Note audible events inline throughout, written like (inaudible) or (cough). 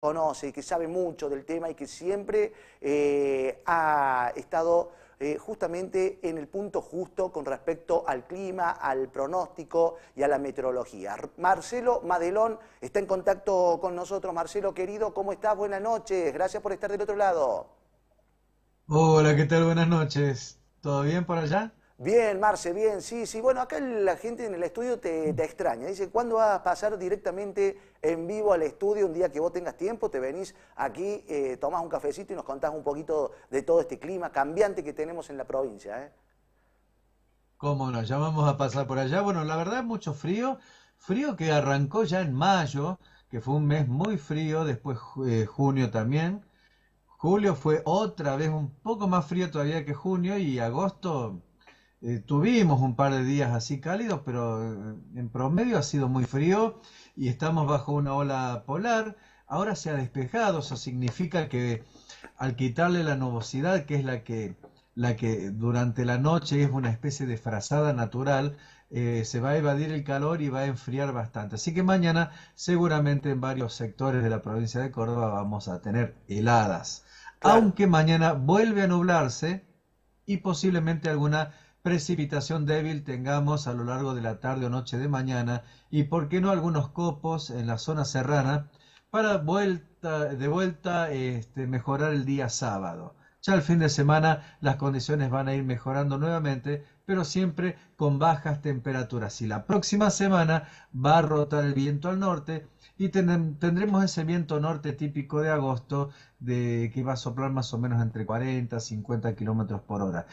conoce y que sabe mucho del tema y que siempre eh, ha estado eh, justamente en el punto justo con respecto al clima, al pronóstico y a la meteorología. Marcelo Madelón está en contacto con nosotros. Marcelo, querido, ¿cómo estás? Buenas noches. Gracias por estar del otro lado. Hola, ¿qué tal? Buenas noches. ¿Todo bien por allá? Bien, Marce, bien, sí, sí. Bueno, acá la gente en el estudio te, extraña. Dice, ¿cuándo vas a pasar directamente en vivo al estudio un día que vos tengas tiempo? Te venís aquí, eh, tomás un cafecito y nos contás un poquito de todo este clima cambiante que tenemos en la provincia. ¿eh? ¿Cómo nos llamamos a pasar por allá? Bueno, la verdad, mucho frío. Frío que arrancó ya en mayo, que fue un mes muy frío, después eh, junio también. Julio fue otra vez un poco más frío todavía que junio y agosto eh, tuvimos un par de días así cálidos, pero eh, en promedio ha sido muy frío y estamos bajo una ola polar. Ahora se ha despejado, eso significa que al quitarle la nubosidad, que es la que, la que durante la noche es una especie de frazada natural, eh, se va a evadir el calor y va a enfriar bastante. Así que mañana seguramente en varios sectores de la provincia de Córdoba vamos a tener heladas. Aunque mañana vuelve a nublarse y posiblemente alguna precipitación débil tengamos a lo largo de la tarde o noche de mañana y por qué no algunos copos en la zona serrana para vuelta, de vuelta este, mejorar el día sábado. Ya el fin de semana las condiciones van a ir mejorando nuevamente, pero siempre con bajas temperaturas. Y la próxima semana va a rotar el viento al norte y tendremos ese viento norte típico de agosto de, que va a soplar más o menos entre 40 y 50 kilómetros por hora.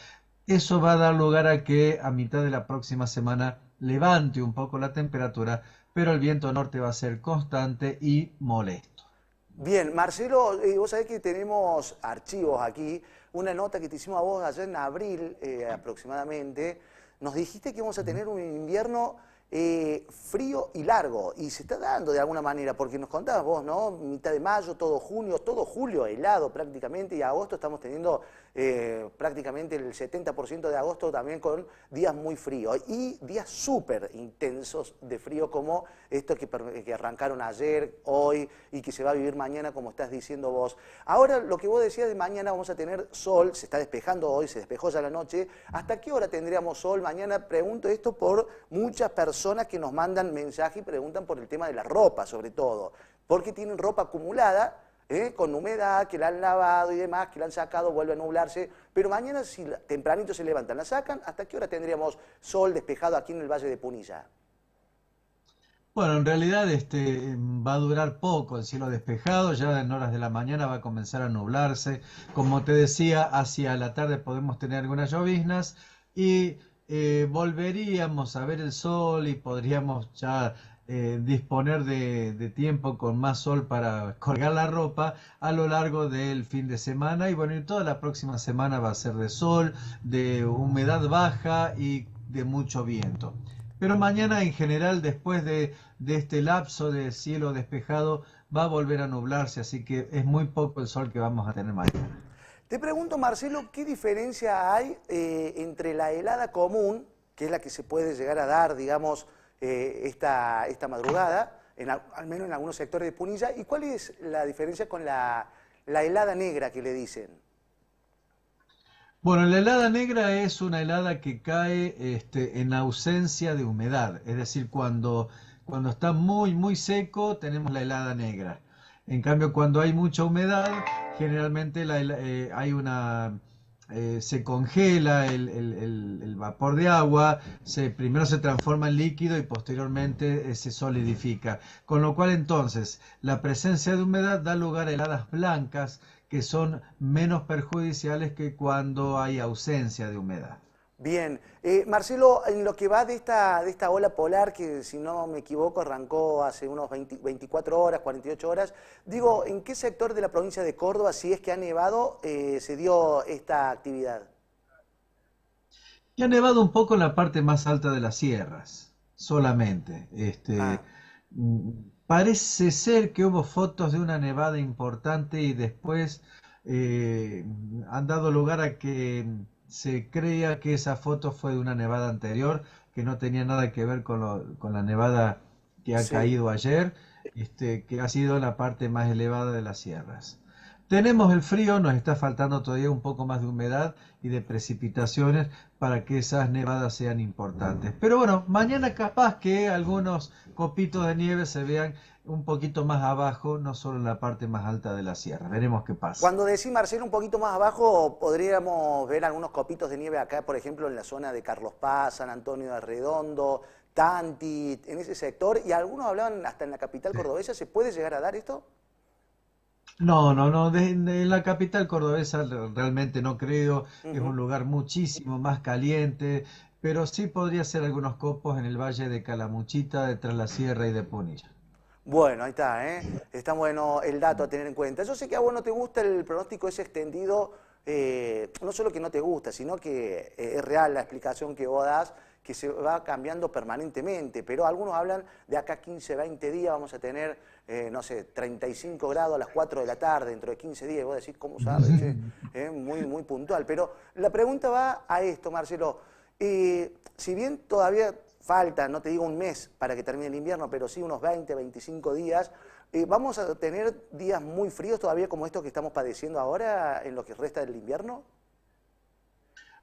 Eso va a dar lugar a que a mitad de la próxima semana levante un poco la temperatura, pero el viento norte va a ser constante y molesto. Bien, Marcelo, eh, vos sabés que tenemos archivos aquí, una nota que te hicimos a vos ayer en abril eh, aproximadamente, nos dijiste que vamos a tener un invierno eh, frío y largo, y se está dando de alguna manera, porque nos contabas vos, ¿no? Mitad de mayo, todo junio, todo julio helado prácticamente, y agosto estamos teniendo eh, prácticamente el 70% de agosto también con días muy fríos, y días súper intensos de frío como estos que, que, arrancaron ayer, hoy, y que se va a vivir mañana, como estás diciendo vos. Ahora, lo que vos decías de mañana vamos a tener sol, se está despejando hoy, se despejó ya la noche, ¿hasta qué hora tendríamos sol mañana? Pregunto esto por muchas personas personas que nos mandan mensajes y preguntan por el tema de la ropa, sobre todo, porque tienen ropa acumulada ¿eh? con humedad, que la han lavado y demás, que la han sacado, vuelve a nublarse, pero mañana si tempranito se levantan, la sacan, ¿hasta qué hora tendríamos sol despejado aquí en el Valle de Punilla? Bueno, en realidad este, va a durar poco el cielo despejado, ya en horas de la mañana va a comenzar a nublarse. Como te decía, hacia la tarde podemos tener algunas lloviznas y eh, volveríamos a ver el sol y podríamos ya eh, disponer de, tiempo con más sol para colgar la ropa a lo largo del fin de semana y bueno, toda la próxima semana va a ser de sol, de humedad baja y de mucho viento. Pero mañana en general, después de este lapso de cielo despejado, va a volver a nublarse, así que es muy poco el sol que vamos a tener mañana. Te pregunto, Marcelo, ¿qué diferencia hay eh, entre la helada común, que es la que se puede llegar a dar, digamos, eh, esta, esta madrugada, al menos en algunos sectores de Punilla, y cuál es la diferencia con la, helada negra que le dicen? Bueno, la helada negra es una helada que cae este, en ausencia de humedad, es decir, cuando, cuando está muy, muy seco tenemos la helada negra. En cambio, cuando hay mucha humedad, generalmente eh, hay una... Eh, se congela el, vapor de agua, se, primero se transforma en líquido y posteriormente eh, se solidifica. Con lo cual entonces la presencia de humedad da lugar a heladas blancas que son menos perjudiciales que cuando hay ausencia de humedad. Bien. Eh, Marcelo, en lo que va de esta, de esta ola polar, que si no me equivoco arrancó hace unos 24 horas, 48 horas, digo, ¿en qué sector de la provincia de Córdoba, si es que ha nevado, eh, se dio esta actividad? Y ha nevado un poco en la parte más alta de las sierras, solamente. Este, ah. mm, Parece ser que hubo fotos de una nevada importante y después eh, han dado lugar a que se creía que esa foto fue de una nevada anterior, que no tenía nada que ver con, lo, con la nevada que ha caído ayer, este, que ha sido la parte más elevada de las sierras. Tenemos el frío, nos está faltando todavía un poco más de humedad y de precipitaciones para que esas nevadas sean importantes. Pero bueno, mañana capaz que algunos copitos de nieve se vean un poquito más abajo, no solo en la parte más alta de la sierra. Veremos qué pasa. Cuando decís, Marcelo, un poquito más abajo, podríamos ver algunos copitos de nieve acá, por ejemplo, en la zona de Carlos Paz, San Antonio de Redondo, Tanti, en ese sector, y algunos hablaban hasta en la capital cordobesa, ¿se puede llegar a dar esto? No, no, no, en la capital cordobesa realmente no creo, es un lugar muchísimo más caliente, pero sí podría ser algunos copos en el valle de Calamuchita, detrás de la sierra y de Punilla. Bueno, ahí está, ¿eh? está bueno el dato a tener en cuenta. Yo sé que a vos no te gusta el pronóstico ese extendido, eh, no solo que no te gusta, sino que eh, es real la explicación que vos das que se va cambiando permanentemente, pero algunos hablan de acá 15, 20 días vamos a tener, eh, no sé, 35 grados a las 4 de la tarde, dentro de 15 días, voy vos decís, ¿cómo sabes? Eh, muy, muy puntual. Pero la pregunta va a esto, Marcelo. si bien todavía falta, no te digo un mes para que termine el invierno, pero sí unos 20, 25 días, eh, ¿vamos a tener días muy fríos todavía como estos que estamos padeciendo ahora en lo que resta del invierno?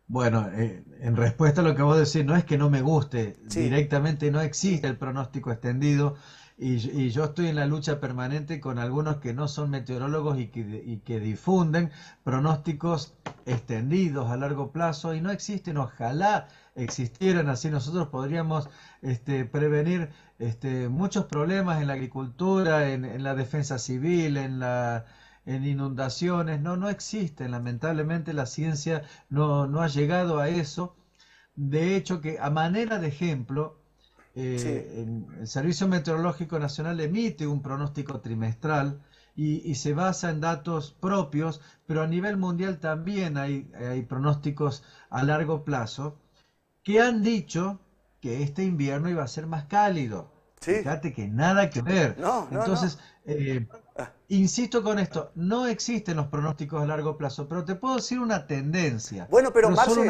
Bueno, eh, en respuesta a lo que vos decís, no es que no me guste, directamente no existe el pronóstico extendido y, yo estoy en la lucha permanente con algunos que no son meteorólogos y que, difunden pronósticos extendidos a largo plazo y no existen, ojalá existieran, así nosotros podríamos este, prevenir este, muchos problemas en la agricultura, en la defensa civil, en la en inundaciones, no, no existen, lamentablemente la ciencia no, ha llegado a eso. De hecho, que a manera de ejemplo, eh, el, Servicio Meteorológico Nacional emite un pronóstico trimestral y, se basa en datos propios, pero a nivel mundial también hay, hay pronósticos a largo plazo que han dicho que este invierno iba a ser más cálido. Fíjate que nada que ver. Entonces, eh, Ah. Insisto con esto, no existen los pronósticos a largo plazo, pero te puedo decir una tendencia. Bueno, pero, Marce,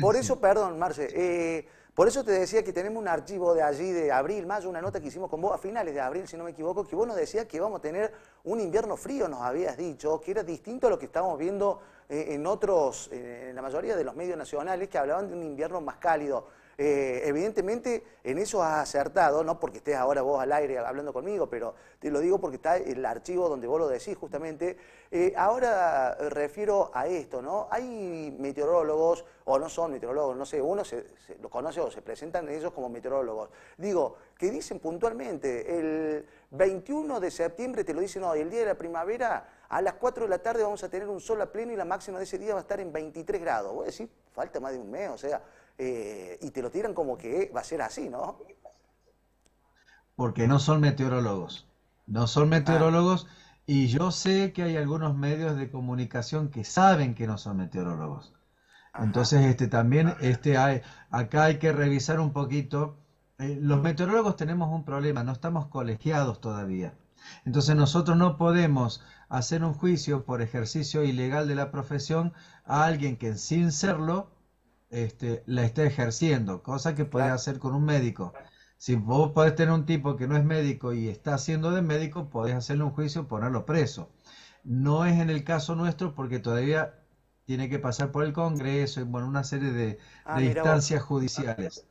por eso, perdón, Marce, eh, por eso te decía que tenemos un archivo de allí, de abril, más una nota que hicimos con vos a finales de abril, si no me equivoco, que vos nos decías que íbamos a tener un invierno frío, nos habías dicho, que era distinto a lo que estábamos viendo eh, en otros, eh, en la mayoría de los medios nacionales, que hablaban de un invierno más cálido. Eh, evidentemente, en eso has acertado, no porque estés ahora vos al aire hablando conmigo, pero te lo digo porque está el archivo donde vos lo decís justamente. Eh, ahora refiero a esto, ¿no? Hay meteorólogos, o no son meteorólogos, no sé, uno se, los conoce o se presentan ellos como meteorólogos. Digo, que dicen puntualmente, el 21 de septiembre te lo dicen hoy, el día de la primavera, a las 4 de la tarde vamos a tener un sol a pleno y la máxima de ese día va a estar en 23 grados. Voy a decir, falta más de un mes, o sea, eh, y te lo tiran como que va a ser así, ¿no? Porque no son meteorólogos, no son ah. meteorólogos y yo sé que hay algunos medios de comunicación que saben que no son meteorólogos. Entonces, este también, ah. este acá hay que revisar un poquito. Eh, los meteorólogos tenemos un problema, no estamos colegiados todavía. Entonces nosotros no podemos hacer un juicio por ejercicio ilegal de la profesión a alguien que sin serlo este, la esté ejerciendo, cosa que podés hacer con un médico. Si vos podés tener un tipo que no es médico y está haciendo de médico, podés hacerle un juicio ponerlo preso. No es en el caso nuestro porque todavía tiene que pasar por el Congreso y bueno, una serie de, ah, instancias judiciales.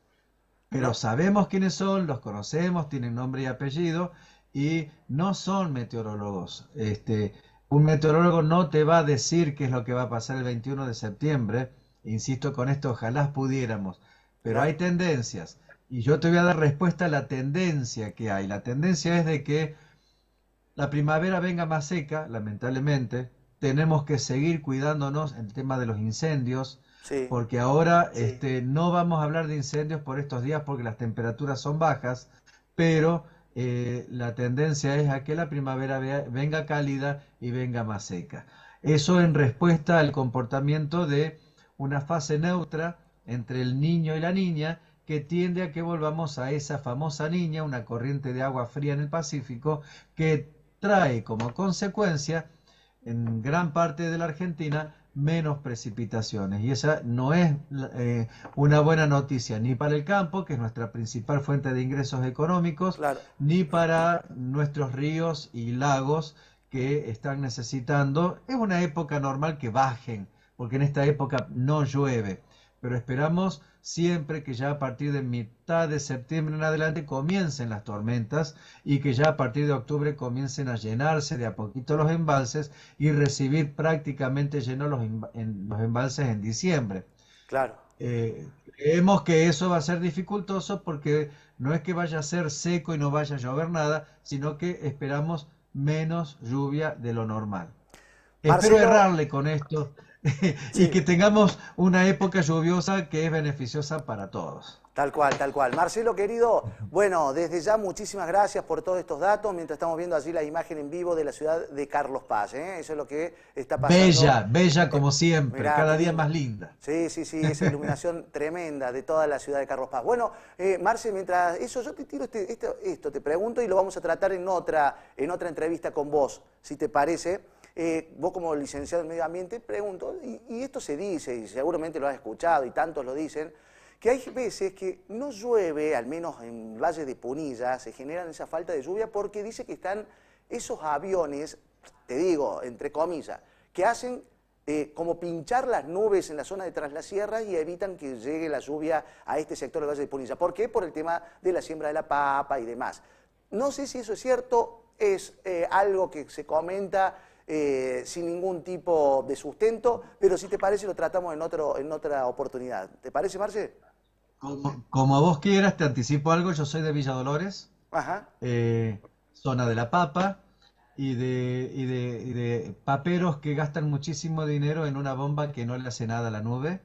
Pero sabemos quiénes son, los conocemos, tienen nombre y apellido y no son meteorólogos. Este, un meteorólogo no te va a decir qué es lo que va a pasar el 21 de septiembre Insisto con esto, ojalá pudiéramos, pero hay tendencias. Y yo te voy a dar respuesta a la tendencia que hay. La tendencia es de que la primavera venga más seca, lamentablemente. Tenemos que seguir cuidándonos en el tema de los incendios, porque ahora este, no vamos a hablar de incendios por estos días porque las temperaturas son bajas, pero eh, la tendencia es a que la primavera venga cálida y venga más seca. Eso en respuesta al comportamiento de una fase neutra entre el niño y la niña que tiende a que volvamos a esa famosa niña, una corriente de agua fría en el Pacífico, que trae como consecuencia en gran parte de la Argentina menos precipitaciones. Y esa no es eh, una buena noticia ni para el campo, que es nuestra principal fuente de ingresos económicos, ni para nuestros ríos y lagos que están necesitando. Es una época normal que bajen porque en esta época no llueve. Pero esperamos siempre que ya a partir de mitad de septiembre en adelante comiencen las tormentas y que ya a partir de octubre comiencen a llenarse de a poquito los embalses y recibir prácticamente llenos los, embalses en diciembre. Claro. Eh, creemos que eso va a ser dificultoso porque no es que vaya a ser seco y no vaya a llover nada, sino que esperamos menos lluvia de lo normal. Espero errarle con esto, (laughs) y que tengamos una época lluviosa que es beneficiosa para todos. Tal cual, tal cual. Marcelo, querido, bueno, desde ya muchísimas gracias por todos estos datos, mientras estamos viendo allí la imagen en vivo de la ciudad de Carlos Paz, ¿eh? eso es lo que está pasando. Bella, bella como siempre, cada día más linda. Sí, sí, sí, esa iluminación (laughs) tremenda de toda la ciudad de Carlos Paz. Bueno, eh, Marce, mientras eso, yo te tiro este, este, esto, te pregunto y lo vamos a tratar en otra, en otra entrevista con vos, si te parece. Eh, vos como licenciado en medio ambiente pregunto, y, esto se dice, y seguramente lo has escuchado y tantos lo dicen, que hay veces que no llueve, al menos en Valle de Punilla, se generan esa falta de lluvia porque dice que están esos aviones, te digo, entre comillas, que hacen eh, como pinchar las nubes en la zona de tras la sierra y evitan que llegue la lluvia a este sector del Valle de Punilla. ¿Por qué? Por el tema de la siembra de la papa y demás. No sé si eso es cierto, es eh, algo que se comenta eh, sin ningún tipo de sustento, pero si te parece lo tratamos en, otro, en otra oportunidad. ¿Te parece, Marce? Como, como vos quieras, te anticipo algo, yo soy de Villa Dolores, eh, zona de la papa, y de, y de, paperos que gastan muchísimo dinero en una bomba que no le hace nada a la nube,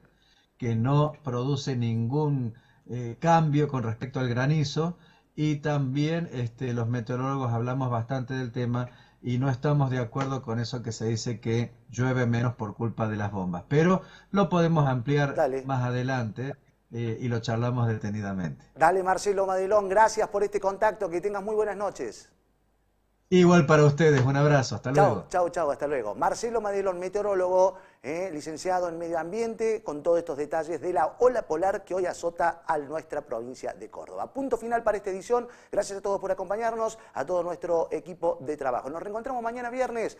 que no produce ningún eh, cambio con respecto al granizo, y también este, los meteorólogos hablamos bastante del tema y no estamos de acuerdo con eso que se dice que llueve menos por culpa de las bombas. Pero lo podemos ampliar más adelante eh, y lo charlamos detenidamente. Dale, Marcelo Madilón, gracias por este contacto, que tengas muy buenas noches. Igual para ustedes, un abrazo, hasta luego. Chau, chau, hasta luego. Marcelo Madelón, meteorólogo, eh, licenciado en medio ambiente, con todos estos detalles de la ola polar que hoy azota a nuestra provincia de Córdoba. Punto final para esta edición. Gracias a todos por acompañarnos, a todo nuestro equipo de trabajo. Nos reencontramos mañana viernes.